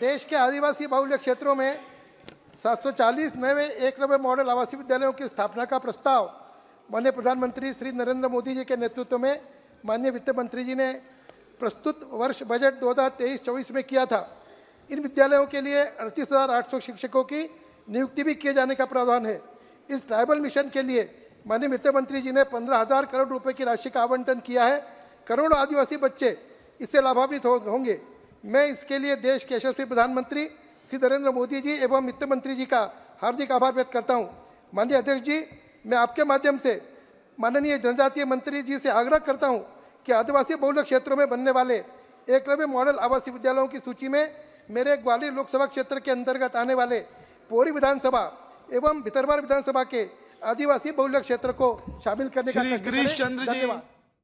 देश के आदिवासी बाहुल्य क्षेत्रों में 740 नए एक नवे मॉडल आवासीय विद्यालयों की स्थापना का प्रस्ताव माननीय प्रधानमंत्री श्री नरेंद्र मोदी जी के नेतृत्व में माननीय वित्त मंत्री जी ने प्रस्तुत वर्ष बजट 2023-24 में किया था इन विद्यालयों के लिए अड़तीस शिक्षकों की नियुक्ति भी किए जाने का प्रावधान है इस ट्राइबल मिशन के लिए माननीय वित्त मंत्री जी ने पंद्रह हज़ार करोड़ रुपये की राशि का आवंटन किया है करोड़ों आदिवासी बच्चे इससे लाभान्वित होंगे मैं इसके लिए देश के यशस्वी प्रधानमंत्री श्री नरेंद्र मोदी जी एवं वित्त मंत्री जी का हार्दिक आभार व्यक्त करता हूँ माननीय अध्यक्ष जी मैं आपके माध्यम से माननीय जनजातीय मंत्री जी से आग्रह करता हूँ कि आदिवासी बहुल क्षेत्रों में बनने वाले एकलव्य मॉडल आवासीय विद्यालयों की सूची में मेरे ग्वालियर लोकसभा क्षेत्र के अंतर्गत आने वाले पोरी विधानसभा एवं भितरवार विधानसभा के आदिवासी बहुल क्षेत्र को शामिल करने का धन्यवाद